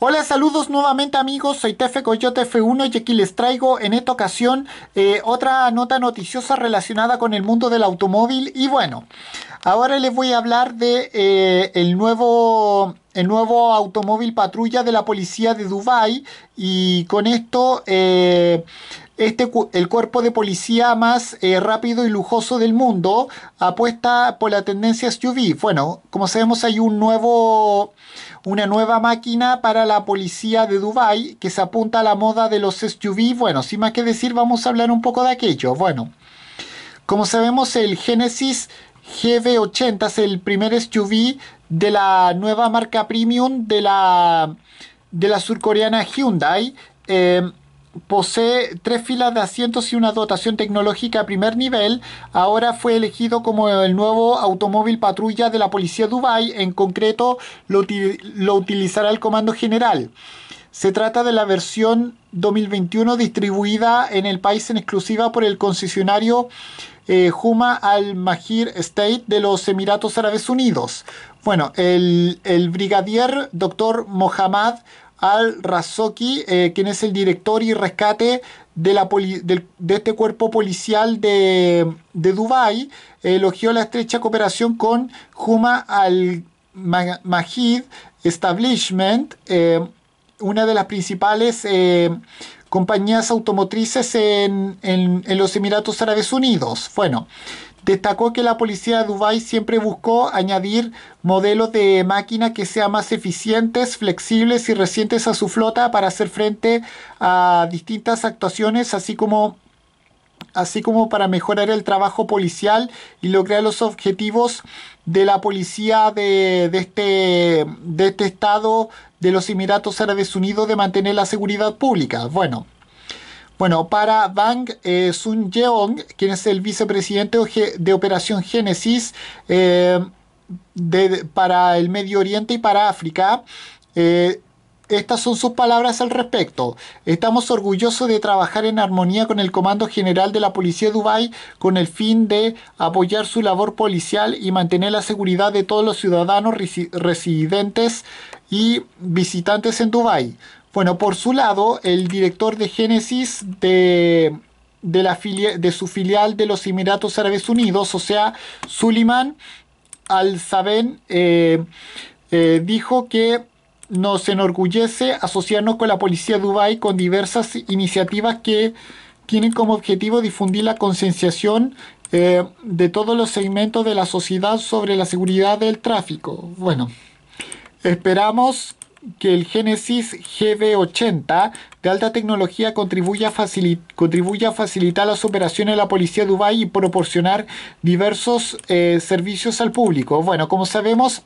Hola, saludos nuevamente amigos, soy Tefe Coyote F1 y aquí les traigo en esta ocasión eh, otra nota noticiosa relacionada con el mundo del automóvil y bueno, ahora les voy a hablar de eh, el nuevo el nuevo automóvil patrulla de la policía de Dubai y con esto eh, este, el cuerpo de policía más rápido y lujoso del mundo apuesta por la tendencia SUV. Bueno, como sabemos hay un nuevo, una nueva máquina para la policía de Dubai que se apunta a la moda de los SUV. Bueno, sin más que decir, vamos a hablar un poco de aquello. Bueno, como sabemos, el Genesis GV80 es el primer SUV de la nueva marca premium de la, de la surcoreana Hyundai. Eh, posee tres filas de asientos y una dotación tecnológica a primer nivel, ahora fue elegido como el nuevo automóvil patrulla de la Policía de Dubai, en concreto lo, utilizará el Comando General. Se trata de la versión 2021 distribuida en el país en exclusiva por el concesionario Juma eh, Al Mahir State de los Emiratos Árabes Unidos. Bueno, el, el brigadier doctor Mohammad al Razoki, eh, quien es el director y rescate de, este cuerpo policial de, Dubái, elogió la estrecha cooperación con juma al-Mahid Establishment, eh, una de las principales eh, compañías automotrices en, en los Emiratos Árabes Unidos. Bueno, Destacó que la policía de Dubái siempre buscó añadir modelos de máquinas que sean más eficientes, flexibles y recientes a su flota para hacer frente a distintas actuaciones, así como así como para mejorar el trabajo policial y lograr los objetivos de la policía de, de, este, de este estado de los Emiratos Árabes Unidos de mantener la seguridad pública. Bueno, bueno, para Bang eh, Sun Yeong, quien es el vicepresidente de Operación Génesis eh, para el Medio Oriente y para África, eh, estas son sus palabras al respecto. Estamos orgullosos de trabajar en armonía con el Comando General de la Policía de Dubái con el fin de apoyar su labor policial y mantener la seguridad de todos los ciudadanos residentes y visitantes en Dubái. Bueno, por su lado, el director de Génesis de, de su filial de los Emiratos Árabes Unidos, o sea, Suleiman Al-Saben, eh, eh, dijo que nos enorgullece asociarnos con la Policía de Dubái con diversas iniciativas que tienen como objetivo difundir la concienciación eh, de todos los segmentos de la sociedad sobre la seguridad del tráfico. Bueno, esperamos que el Genesis GB80 de alta tecnología contribuye a, a, facilitar las operaciones de la policía de Dubái y proporcionar diversos eh, servicios al público. Bueno, como sabemos,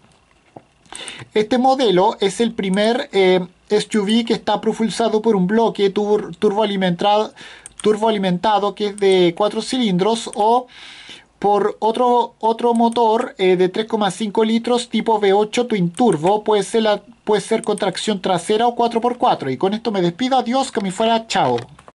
este modelo es el primer eh, SUV que está propulsado por un bloque turboalimentado, que es de 4 cilindros o por otro, otro motor eh, de 3,5 litros tipo V8 Twin Turbo puede ser, la, puede ser contracción trasera o 4x4. Y con esto me despido, adiós, que me fuera, chao.